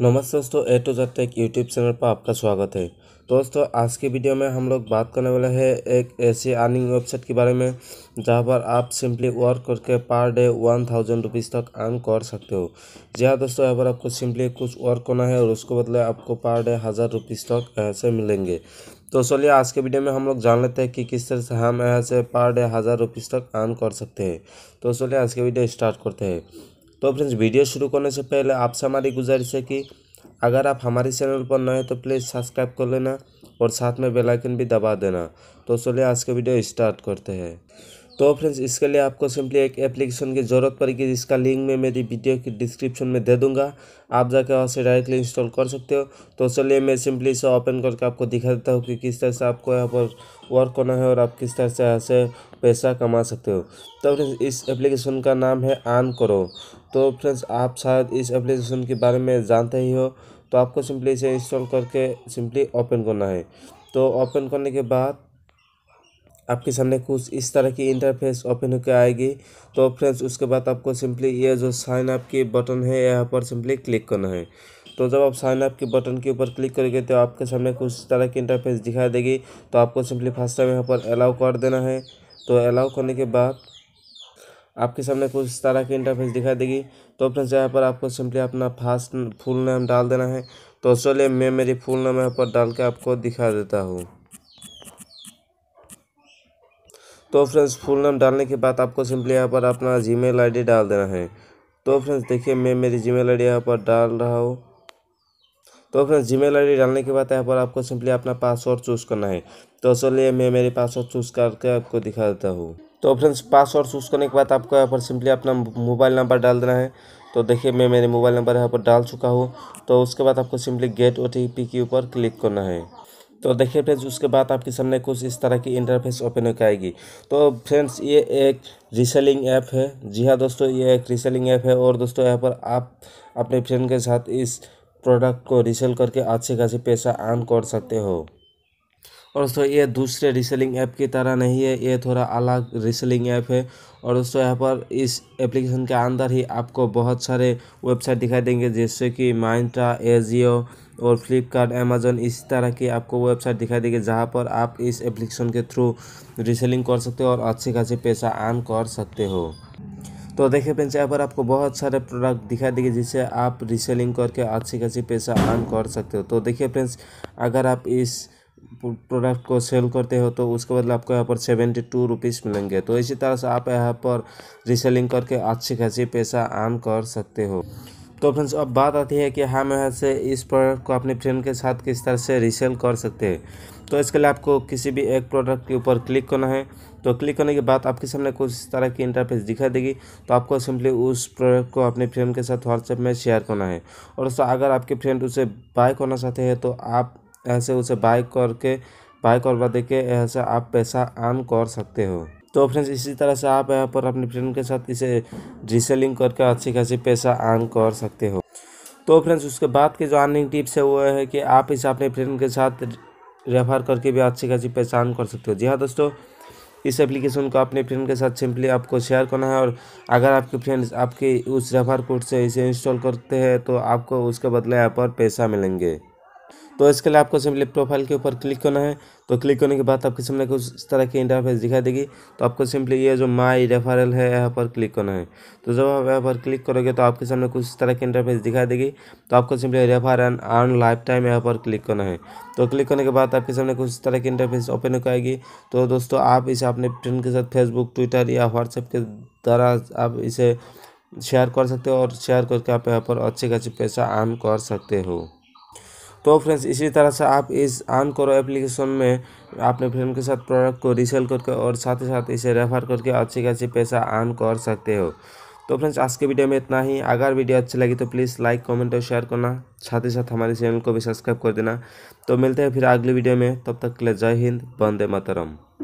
नमस्ते दोस्तों A to Z tech YouTube channel पर आपका स्वागत है तो दोस्तों आज के वीडियो में हम लोग बात करने वाले हैं एक ऐसी अर्निंग वेबसाइट के बारे में जहां पर आप सिंपली वर्क करके per day one thousand rupees तक अर्न कर सकते हो जी हाँ दोस्तों यहाँ पर आपको सिंपली कुछ वर्क करना है और उसको बदले आपको पर डे हज़ार रुपीज़ तक ऐसे मिलेंगे तो चलिए आज के वीडियो में हम लोग जान लेते हैं कि किस तरह से हम यहाँ से पर डे हज़ार रुपीज़ तक अर्न कर सकते हैं तो चलिए आज के वीडियो स्टार्ट करते हैं तो फ्रेंड्स वीडियो शुरू करने से पहले आपसे हमारी गुजारिश है कि अगर आप हमारे चैनल पर नए हैं तो प्लीज़ सब्सक्राइब कर लेना और साथ में बेल आइकन भी दबा देना तो चलिए आज का वीडियो स्टार्ट करते हैं तो फ्रेंड्स इसके लिए आपको सिंपली एक एप्लीकेशन की ज़रूरत पड़ेगी जिसका लिंक मैं मेरी वीडियो की डिस्क्रिप्शन में दे दूंगा आप जाकर वहाँ से डायरेक्टली इंस्टॉल कर सकते हो तो चलिए मैं सिंपली इसे ओपन करके आपको दिखा देता हूँ कि किस तरह से आपको यहाँ पर वर्क करना है और आप किस तरह से यहाँ से पैसा कमा सकते हो तो फ्रेंड्स इस एप्लीकेशन का नाम है आन करो तो फ्रेंड्स आप शायद इस एप्लीकेशन के बारे में जानते ही हो तो आपको सिंपली इसे इंस्टॉल करके सिंपली ओपन करना है तो ओपन करने के बाद आपके सामने कुछ इस तरह की इंटरफेस ओपन होकर आएगी तो फ्रेंड्स उसके बाद आपको सिंपली ये जो साइन अप की बटन है यहाँ पर सिंपली क्लिक करना है तो जब आप साइन अप के बटन के ऊपर क्लिक करेंगे तो आपके सामने कुछ तरह की इंटरफेस दिखाई देगी तो आपको सिंपली फर्स्ट टाइम यहाँ पर अलाउ कर देना है तो अलाउ करने के बाद आपके सामने कुछ इस तरह की इंटरफेस दिखाई देगी तो फ्रेंड्स यहाँ पर आपको सिंपली अपना फास्ट फुल नेम डाल देना है तो चलिए मैं मेरी फुल नेम यहाँ पर डाल के आपको दिखा देता हूँ तो फ्रेंड्स फुल नेम डालने के बाद आपको सिंपली यहाँ पर अपना जी मेल डाल देना है तो फ्रेंड्स देखिए मैं मेरी जी मेल यहाँ पर डाल रहा हूँ तो फ्रेंड्स जी मेल डालने के बाद यहाँ पर आपको सिंपली अपना पासवर्ड चूज़ करना है तो चलिए मैं मेरी पासवर्ड चूज़ करके आपको दिखा देता हूँ तो फ्रेंड्स पासवर्ड चूज़ करने के बाद आपको यहाँ पर सिंपली अपना मोबाइल नंबर डाल देना है तो देखिए मैं मेरे मोबाइल नंबर यहाँ पर डाल चुका हूँ तो उसके बाद आपको सिंपली गेट ओ के ऊपर क्लिक करना है तो देखिए फ्रेंड्स उसके बाद आपके सामने कुछ इस तरह की इंटरफेस ओपन होकर आएगी तो फ्रेंड्स ये एक रीसेलिंग ऐप है जी हाँ दोस्तों ये एक रीसेलिंग ऐप है और दोस्तों यहाँ पर आप अपने फ्रेंड के साथ इस प्रोडक्ट को रीसेल करके अच्छे खासे पैसा अर्न कर सकते हो और दोस्तों ये दूसरे रीसेलिंग ऐप की तरह नहीं है ये थोड़ा अलग रीसेलिंग ऐप है और दोस्तों यहाँ पर इस एप्लीकेशन के अंदर ही आपको बहुत सारे वेबसाइट दिखाई देंगे जैसे कि माइंट्रा एजियो और फ्लिपकार्ट अमेजोन इस तरह की आपको वेबसाइट दिखाई देगी जहाँ पर आप इस एप्लीकेशन के थ्रू रीसेलिंग कर सकते हो और अच्छी खासी पैसा आर्न कर सकते हो तो देखिए फ्रेंड्स यहाँ पर आपको बहुत सारे प्रोडक्ट दिखाई देगी जिससे आप रीसेलिंग करके अच्छी खासी पैसा अर्न कर सकते हो तो देखिए फ्रेंड्स अगर आप इस प्रोडक्ट को सेल करते हो तो उसके बदले आपको यहाँ पर सेवेंटी टू रुपीज़ मिलेंगे तो इसी तरह से आप यहाँ पर रीसेलिंग करके अच्छी खासी पैसा आन कर सकते हो तो फ्रेंड्स अब बात आती है कि हम यहाँ से इस प्रोडक्ट को अपने फ्रेंड के साथ किस तरह से रीसेल कर सकते हैं तो इसके लिए आपको किसी भी एक प्रोडक्ट के ऊपर क्लिक करना है तो क्लिक करने के बाद आपके सामने कुछ इस तरह की इंटरफेस दिखाई देगी तो आपको सिंपली उस प्रोडक्ट को अपने फ्रेंड के साथ व्हाट्सएप में शेयर करना है और दोस्तों अगर आपके फ्रेंड उसे बाय करना चाहते हैं तो आप ऐसे उसे बाय करके बाय करवा दे के ऐसे आप पैसा अर्न कर सकते हो तो फ्रेंड्स इसी तरह से आप यहाँ पर अपने फ्रेंड के साथ इसे रीसेलिंग करके अच्छी खासी पैसा अर्न कर सकते हो तो फ्रेंड्स उसके बाद के जो अर्निंग टिप्स है वो है कि आप इसे अपने फ्रेंड के साथ रेफर करके भी अच्छी खासी पैसा अर्न कर सकते हो जी हाँ दोस्तों इस एप्लीकेशन को अपने फ्रेंड के साथ सिंपली आपको शेयर करना है और अगर आपके फ्रेंड्स आपके उस रेफर कोड से इसे इंस्टॉल करते हैं तो आपको उसके बदले यहाँ पर पैसा मिलेंगे तो इसके लिए आपको सिंपली प्रोफाइल के ऊपर क्लिक करना है तो क्लिक करने के बाद आपके सामने कुछ इस तरह की इंटरफेस दिखाई देगी तो आपको सिंपली ये जो माई रेफरल है यहाँ पर क्लिक करना है तो जब आप यहाँ पर क्लिक करोगे तो आपके सामने कुछ इस तरह की इंटरफेस दिखाई देगी तो आपको simply refer and earn lifetime यहाँ पर क्लिक करना है तो क्लिक करने के बाद आपके सामने कुछ इस तरह की इंटरफेस ओपन हो आएगी तो दोस्तों आप इसे अपने फ्रेंड के साथ फेसबुक ट्विटर या व्हाट्सएप के द्वारा आप इसे शेयर कर सकते हो और शेयर करके आप यहाँ पर अच्छे खासी पैसा अर्न कर सकते हो तो फ्रेंड्स इसी तरह से आप इस आन करो एप्लीकेशन में अपने फ्रेंड के साथ प्रोडक्ट को रिसेल करके और साथ ही साथ इसे रेफर करके अच्छी खासी पैसा आन कर सकते हो तो फ्रेंड्स आज के वीडियो में इतना ही अगर वीडियो अच्छी लगी तो प्लीज़ लाइक कमेंट और शेयर करना साथ ही साथ हमारे चैनल को भी सब्सक्राइब कर देना तो मिलते हैं फिर अगली वीडियो में तब तक के लिए जय हिंद वंदे मातरम